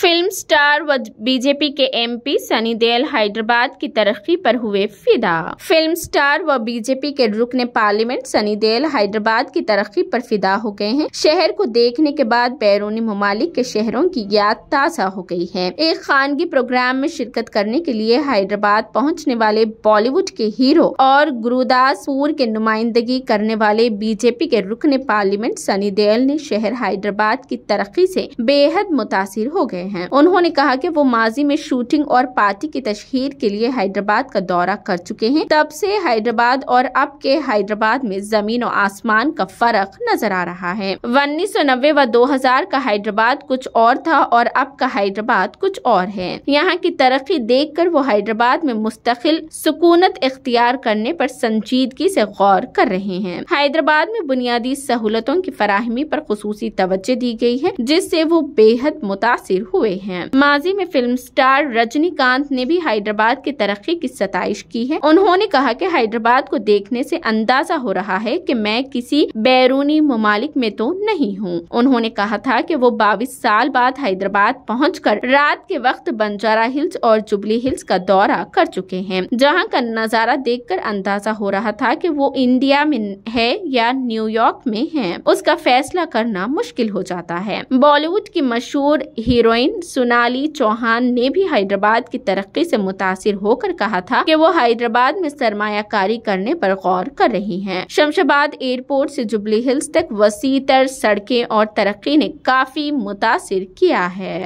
Film star व BJP के MP Sunny Deol Hyderabad की तरक्की पर हुए फिदा फिल्म स्टार व बीजेपी के रुकने पार्लियामेंट सनी देओल हैदराबाद की तरक्की पर फिदा हो गए हैं शहर को देखने के बाद बैरूनी ममालिक के शहरों की याद ताजा हो गई है एक खानगी प्रोग्राम में शिरकत करने के लिए हैदराबाद पहुँचने वाले बॉलीवुड के हीरो और गुरुदासपुर के नुमाइंदगी करने वाले बीजेपी के रुकने पार्लियामेंट सनी देओल ने शहर हैदराबाद की तरक्की ऐसी बेहद मुतासर हो गए हैं उन्होंने कहा कि वो माजी में शूटिंग और पार्टी की तशहर के लिए हैदराबाद का दौरा कर चुके हैं तब से हैदराबाद और अब के हैदराबाद में जमीन और आसमान का फर्क नजर आ रहा है उन्नीस सौ नब्बे व दो हजार का हैदराबाद कुछ और था और अब का हैदराबाद कुछ और है यहाँ की तरक्की देख कर वो हैदराबाद में मुस्तकिल सुकूनत इख्तियार करने पर संजीदगी से गौर कर रहे हैं हैदराबाद में बुनियादी सहूलतों की फराहमी पर खसूसी तवज्जो दी गई है जिससे वो बेहद मुतासर हो हुए हैं माजी में फिल्म स्टार रजनीकांत ने भी हैदराबाद की तरक्की की सताइश की है उन्होंने कहा कि हैदराबाद को देखने से अंदाजा हो रहा है कि मैं किसी बैरूनी ममालिक में तो नहीं हूँ उन्होंने कहा था कि वो बाईस साल बाद हैदराबाद पहुँच कर रात के वक्त बंजारा हिल्स और जुबली हिल्स का दौरा कर चुके हैं जहाँ का नज़ारा देख कर अंदाजा हो रहा था की वो इंडिया में है या न्यूयॉर्क में है उसका फैसला करना मुश्किल हो जाता है बॉलीवुड की मशहूर हीरोइन हीरोइन सोनाली चौहान ने भी हैदराबाद की तरक्की से मुतासर होकर कहा था कि वो हैदराबाद में सरमाकारी करने पर गौर कर रही हैं। शमशाबाद एयरपोर्ट से जुबली हिल्स तक वसीतर सड़कें और तरक्की ने काफी मुतासर किया है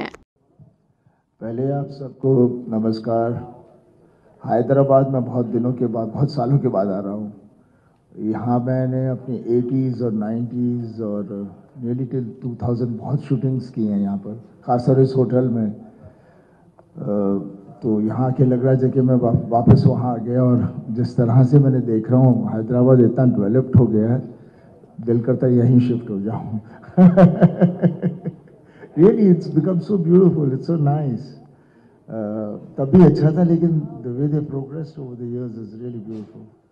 पहले आप सबको नमस्कार हैदराबाद में बहुत दिनों के बाद बहुत सालों के बाद आ रहा हूँ यहाँ मैंने अपनी एटीज़ और नाइन्टीज़ और रियली टिल 2000 बहुत शूटिंग्स की हैं यहाँ पर खासकर इस होटल में तो यहाँ के लग रहा है जैसे मैं वापस वहाँ आ गया और जिस तरह से मैंने देख रहा हूँ हैदराबाद इतना डेवलप्ड हो गया है दिल करता है यहीं शिफ्ट हो जाऊँ really it's become so beautiful it's so nice तब भी अच्छा था लेकिन the way they progress over the years is really beautiful